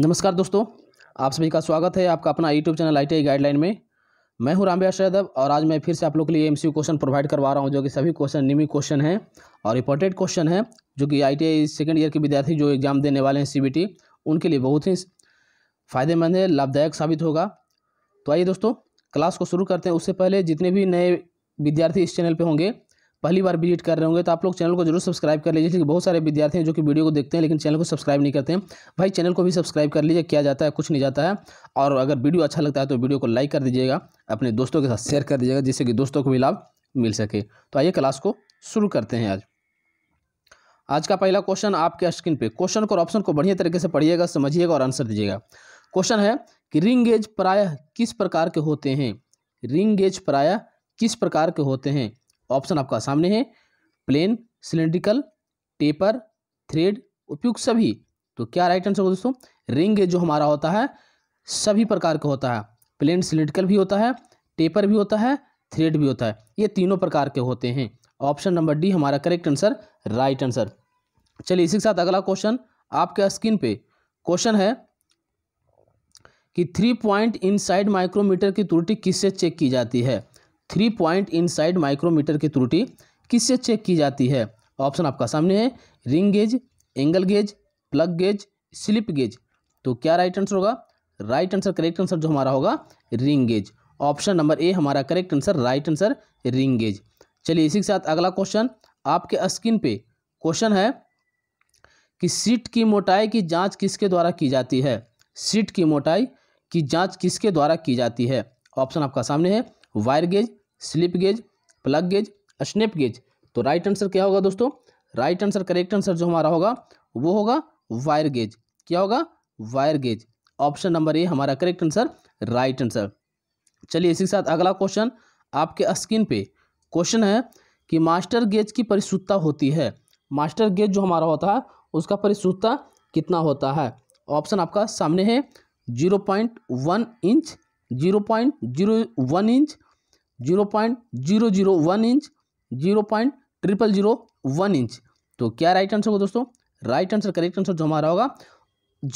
नमस्कार दोस्तों आप सभी का स्वागत है आपका अपना यूट्यूब चैनल आई गाइडलाइन में मैं हूं रामव्यास यादव और आज मैं फिर से आप लोग के लिए एमसीयू क्वेश्चन प्रोवाइड करवा रहा हूं जो कि सभी क्वेश्चन निमी क्वेश्चन हैं और इंपॉर्टेंट क्वेश्चन है जो कि आई सेकेंड ईयर के विद्यार्थी जो एग्जाम देने वाले हैं सी उनके लिए बहुत ही फ़ायदेमंद है लाभदायक साबित होगा तो आइए दोस्तों क्लास को शुरू करते हैं उससे पहले जितने भी नए विद्यार्थी इस चैनल पर होंगे पहली बार विजिट कर रहे होंगे तो आप लोग चैनल को जरूर सब्सक्राइब कर लीजिए क्योंकि बहुत सारे विद्यार्थी हैं जो कि वीडियो को देखते हैं लेकिन चैनल को सब्सक्राइब नहीं करते हैं भाई चैनल को भी सब्सक्राइब कर लीजिए क्या जाता है कुछ नहीं जाता है और अगर वीडियो अच्छा लगता है तो वीडियो को लाइक कर दीजिएगा अपने दोस्तों के साथ शेयर कर दीजिएगा जिससे कि दोस्तों को भी लाभ मिल सके तो आइए क्लास को शुरू करते हैं आज आज का पहला क्वेश्चन आपके स्क्रीन पे क्वेश्चन और ऑप्शन को बढ़िया तरीके से पढ़िएगा समझिएगा और आंसर दीजिएगा क्वेश्चन है कि रिंग गेज प्राय किस प्रकार के होते हैं रिंग गेज प्राय किस प्रकार के होते हैं ऑप्शन आपका सामने है प्लेन सिलेंड्रिकल टेपर थ्रेड उपयुक्त सभी तो क्या राइट आंसर होगा दोस्तों रिंग जो हमारा होता है सभी प्रकार का होता है प्लेन सिलेंड्रिकल भी होता है टेपर भी होता है थ्रेड भी होता है ये तीनों प्रकार के होते हैं ऑप्शन नंबर डी हमारा करेक्ट आंसर राइट आंसर चलिए इसी के साथ अगला क्वेश्चन आपके स्क्रीन पे क्वेश्चन है कि थ्री पॉइंट इनसाइड माइक्रोमीटर की त्रुटि किससे चेक की जाती है थ्री पॉइंट इनसाइड माइक्रोमीटर की त्रुटि किससे चेक की जाती है ऑप्शन आपका सामने है ring gauge angle gauge plug gauge slip gauge तो क्या राइट आंसर होगा राइट आंसर करेक्ट आंसर जो हमारा होगा ring gauge option number A हमारा correct answer right answer ring gauge चलिए इसी के साथ अगला क्वेश्चन आपके स्किन पे क्वेश्चन है कि सीट की मोटाई की जांच किसके द्वारा की जाती है सीट की मोटाई की जांच किसके द्वारा की जाती है ऑप्शन आपका सामने है wire gauge slip gauge plug gauge snap gauge तो राइट आंसर क्या होगा दोस्तों राइट आंसर करेक्ट आंसर जो हमारा होगा वो होगा वायर गेज क्या होगा wire gauge option number A हमारा करेक्ट आंसर राइट आंसर चलिए इसी के साथ अगला क्वेश्चन आपके स्क्रीन पे क्वेश्चन है कि मास्टर गेज की परिशुद्धता होती है मास्टर गेज जो हमारा होता है उसका परिशुद्धता कितना होता है ऑप्शन आपका सामने है zero point one inch zero point zero one inch zero point zero zero one inch zero point triple zero one inch तो क्या राइट आंसर होगा दोस्तों राइट आंसर करेक्ट आंसर जो हमारा होगा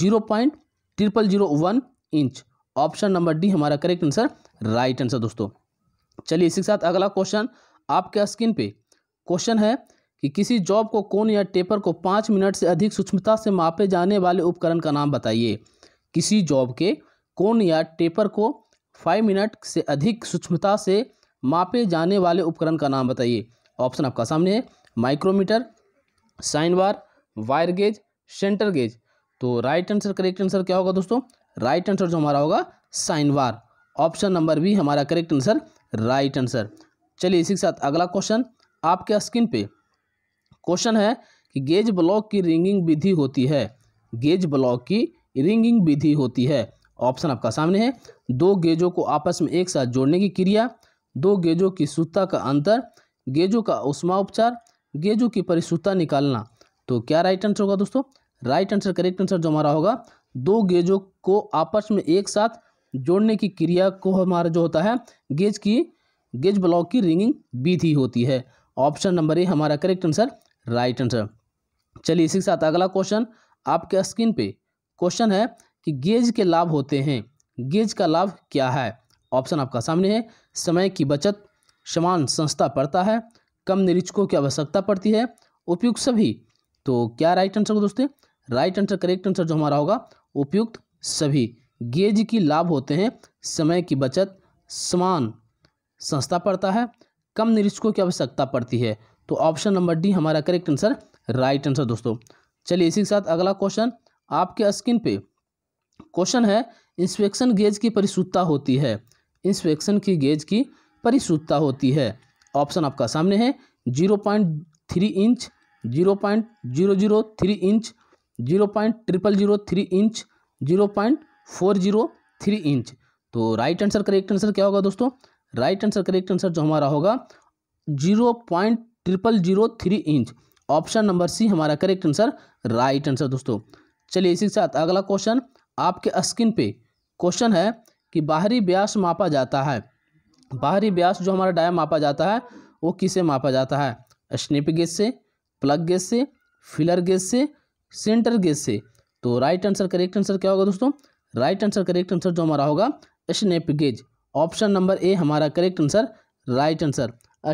zero point triple zero one inch option number D हमारा correct answer right answer दोस्तों चलिए इसी के साथ अगला क्वेश्चन आपके स्क्रीन पे क्वेश्चन है कि किसी जॉब को कौन या टेपर को पाँच मिनट से अधिक सूक्ष्मता से मापे जाने वाले उपकरण का नाम बताइए किसी जॉब के कोन या टेपर को फाइव मिनट से अधिक सूक्ष्मता से मापे जाने वाले उपकरण का नाम बताइए ऑप्शन आपका सामने है micrometer sine bar wire gauge centre gauge तो राइट आंसर करेक्ट आंसर क्या होगा दोस्तों राइट आंसर जो हमारा होगा sine bar option number B हमारा करेक्ट आंसर राइट आंसर चलिए इसी के साथ अगला क्वेश्चन आपके स्क्रीन पे क्वेश्चन है कि गेज ब्लॉक की रिंगिंग विधि होती है गेज ब्लॉक की रिंगिंग विधि होती है ऑप्शन आपका सामने है दो गेजों को आपस में एक साथ जोड़ने की क्रिया दो गेजों की शुद्धता का अंतर गेजों का उष्मा उपचार गेजों की परिशुद्धता निकालना तो क्या राइट आंसर होगा दोस्तों राइट आंसर करेक्ट आंसर जो हमारा होगा दो गेजों को आपस में एक साथ जोड़ने की क्रिया को हमारा जो होता है गेज की गेज ब्लॉक की रिंगिंग विधि होती है ऑप्शन नंबर ए हमारा करेक्ट आंसर राइट आंसर चलिए इसी के साथ अगला क्वेश्चन आपके स्क्रीन पे क्वेश्चन है कि गेज के लाभ होते हैं गेज का लाभ क्या है ऑप्शन आपका सामने है समय की बचत समान संस्था पड़ता है कम निरीक्षकों की आवश्यकता पड़ती है उपयुक्त सभी तो क्या राइट आंसर होगा दोस्तों राइट आंसर करेक्ट आंसर जो हमारा होगा उपयुक्त सभी गेज की लाभ होते हैं समय की बचत समान संस्था पड़ता है कम निरीक्षकों की आवश्यकता पड़ती है तो ऑप्शन नंबर डी हमारा करेक्ट आंसर राइट आंसर दोस्तों चलिए इसी के साथ अगला क्वेश्चन आपके स्क्रीन पे क्वेश्चन है इंस्पेक्शन गेज की परिशुद्धता होती है इंस्पेक्शन की गेज की परिशुद्धता होती है ऑप्शन आपका सामने है zero point three inch zero point zero zero three inch zero point triple zero three inch zero point four zero three inch तो राइट आंसर करेक्ट आंसर क्या होगा दोस्तों राइट आंसर करेक्ट आंसर जो हमारा होगा zero point triple zero three inch option number C हमारा correct answer right answer दोस्तों चलिए इसी के साथ अगला क्वेश्चन आपके स्किन पे क्वेश्चन है कि बाहरी ब्यास मापा जाता है बाहरी ब्यास जो हमारा डाया मापा जाता है वो किसे मापा जाता है स्निप गेज से प्लग गेज से फिलर गेज से सेंटर गेज से तो राइट आंसर करेक्ट आंसर क्या होगा दोस्तों राइट आंसर करेक्ट आंसर जो हमारा होगा snap gauge option number A हमारा correct answer right answer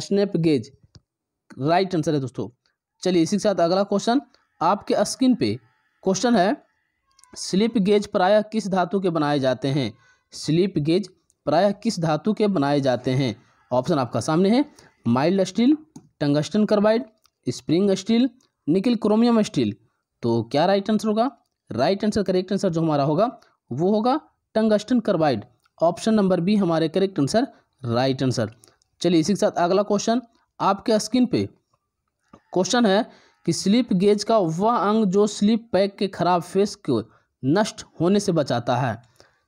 snap gauge right answer है दोस्तों चलिए इसी के साथ अगला क्वेश्चन आपके स्किन पे क्वेश्चन है स्लिप गेज प्रायः किस धातु के बनाए जाते हैं स्लिप गेज प्रायः किस धातु के बनाए जाते हैं ऑप्शन आपका सामने है mild steel tungsten carbide spring steel nickel chromium steel तो क्या राइट आंसर होगा राइट आंसर करेक्ट आंसर जो हमारा होगा वो होगा tungsten carbide option number B हमारे करेक्ट आंसर राइट आंसर चलिए इसी के साथ अगला क्वेश्चन आपके स्किन पे क्वेश्चन है कि स्लिप गेज का वह अंग जो स्लिप पैक के खराब फेस को नष्ट होने से बचाता है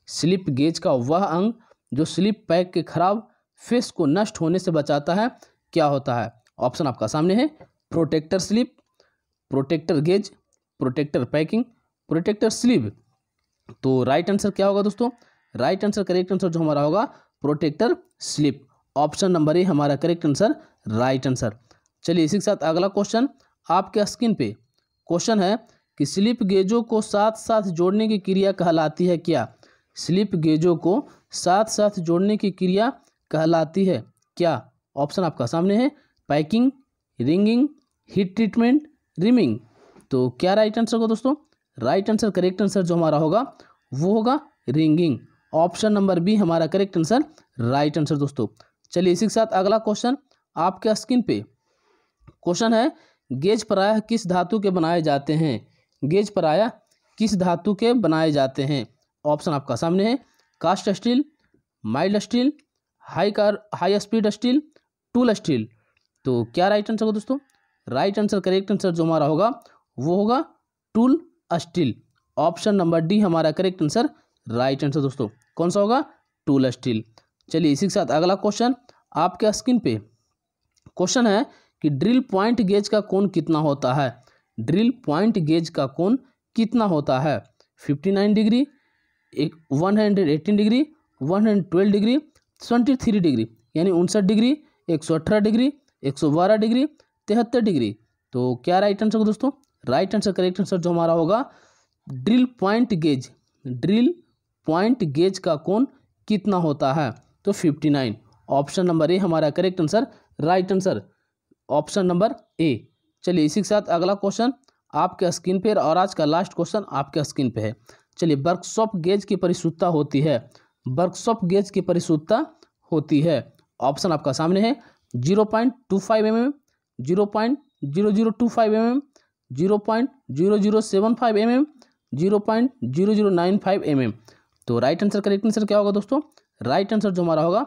स्लिप गेज का वह अंग जो स्लिप पैक के खराब फेस को नष्ट होने से बचाता है क्या होता है ऑप्शन आपका सामने है protector slip protector gauge protector packing protector slip तो राइट आंसर क्या होगा दोस्तों राइट आंसर करेक्ट आंसर जो हमारा होगा protector slip option number A हमारा करेक्ट आंसर राइट आंसर चलिए इसी के साथ अगला क्वेश्चन आपके स्क्रीन पे क्वेश्चन है कि स्लिप गेजों को साथ साथ जोड़ने की क्रिया कहलाती है क्या स्लिप गेजों को साथ साथ जोड़ने की क्रिया कहलाती है क्या ऑप्शन आपका सामने है packing wringing heat treatment reaming तो क्या राइट आंसर होगा दोस्तों राइट आंसर करेक्ट आंसर जो हमारा होगा वो होगा रिंगिंग ऑप्शन नंबर बी हमारा करेक्ट आंसर राइट आंसर दोस्तों चलिए इसी के साथ अगला क्वेश्चन आपके स्क्रीन पे क्वेश्चन है गेज प्रायः किस धातु के बनाए जाते हैं गेज पराया किस धातु के बनाए जाते हैं ऑप्शन आपका सामने है cast steel mild steel high car high speed steel tool steel तो क्या राइट आंसर होगा दोस्तों राइट आंसर करेक्ट आंसर जो हमारा होगा वो होगा tool steel option number D हमारा करेक्ट आंसर राइट आंसर दोस्तों कौन सा होगा टूल स्टील चलिए इसी के साथ अगला क्वेश्चन आपके स्क्रीन पे क्वेश्चन है कि ड्रिल पॉइंट गेज का कौन कितना होता है ड्रिल पॉइंट गेज का कोण कितना होता है फिफ्टी नाइन डिग्री एक one hundred degree one hundred twelve degree twenty three degree यानी उनसठ डिग्री एक सौ अठारह डिग्री एक सौ बारह डिग्री तिहत्तर डिग्री तो क्या राइट आंसर दोस्तों राइट आंसर करेक्ट आंसर जो हमारा होगा drill point gauge drill point gauge का कौन कितना होता है तो fifty nine option number A हमारा correct answer right answer option number A चलिए इसी के साथ अगला क्वेश्चन आपके स्क्रीन पर और आज का लास्ट क्वेश्चन आपके स्क्रीन पे है चलिए वर्कशॉप गेज की परिशुद्धता होती है वर्कशॉप गेज की परिशुद्धता होती है ऑप्शन आपका सामने है zero point two five M M zero point zero zero two five M M zero point zero zero seven five M M zero point zero zero nine five M M तो right answer correct answer क्या होगा दोस्तों right answer जो हमारा होगा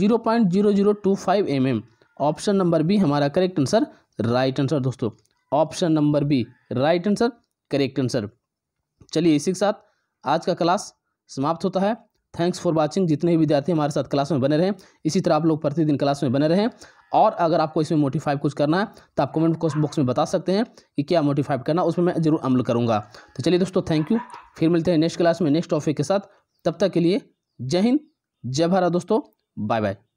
zero point zero zero two five M M option number B हमारा correct answer right answer दोस्तों option number B right answer correct answer चलिए इसी के साथ आज का क्लास समाप्त होता है थैंक्स फॉर वाचिंग जितने भी विद्यार्थी हमारे साथ क्लास में बने रहें इसी तरह आप लोग प्रतिदिन क्लास में बने रहें और अगर आपको इसमें मोटिफाइव कुछ करना है तो आप कमेंट बॉक्स में बता सकते हैं कि क्या मोटिफाइव करना उसमें मैं ज़रूर अमल करूँगा तो चलिए दोस्तों थैंक यू फिर मिलते हैं नेक्स्ट क्लास में नेक्स्ट टॉपिक के साथ तब तक के लिए जय हिंद जय भारत दोस्तों बाय बाय